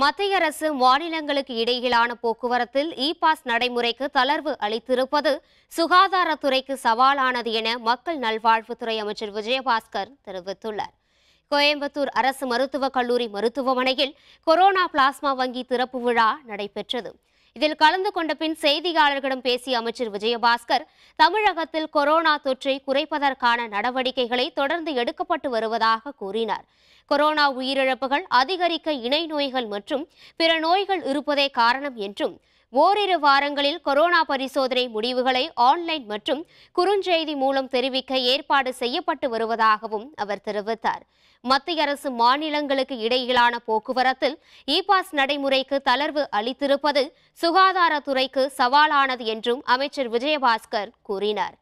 மத்திய அரசு மாநிலங்களுக்கு இடையிலான போக்குவரத்தில் இ பாஸ் நடைமுறைக்கு தளர்வு அளித்திருப்பது சுகாதாரத்துறைக்கு சவாலானது என மக்கள் நல்வாழ்வுத்துறை அமைச்சர் விஜயபாஸ்கர் தெரிவித்துள்ளார் கோயம்புத்தூர் அரசு மருத்துவக் கல்லூரி மருத்துவமனையில் கொரோனா பிளாஸ்மா வங்கி திறப்பு விழா நடைபெற்றது இதில் கலந்து கொண்ட பின் செய்தியாளர்களிடம் பேசிய அமைச்சர் விஜயபாஸ்கர் தமிழகத்தில் கொரோனா தொற்றை குறைப்பதற்கான நடவடிக்கைகளை தொடர்ந்து எடுக்கப்பட்டு வருவதாக கூறினார் கொரோனா உயிரிழப்புகள் அதிகரிக்க இணை நோய்கள் மற்றும் பிற நோய்கள் இருப்பதே காரணம் என்றும் ஓரிரு வாரங்களில் கொரோனா பரிசோதனை முடிவுகளை ஆன்லைன் மற்றும் குறுஞ்செய்தி மூலம் தெரிவிக்க ஏற்பாடு செய்யப்பட்டு வருவதாகவும் அவர் தெரிவித்தார் மத்திய அரசு மாநிலங்களுக்கு இடையிலான போக்குவரத்தில் இ பாஸ் நடைமுறைக்கு தளர்வு அளித்திருப்பது சுகாதாரத்துறைக்கு சவாலானது என்றும் அமைச்சர் விஜயபாஸ்கர் கூறினார்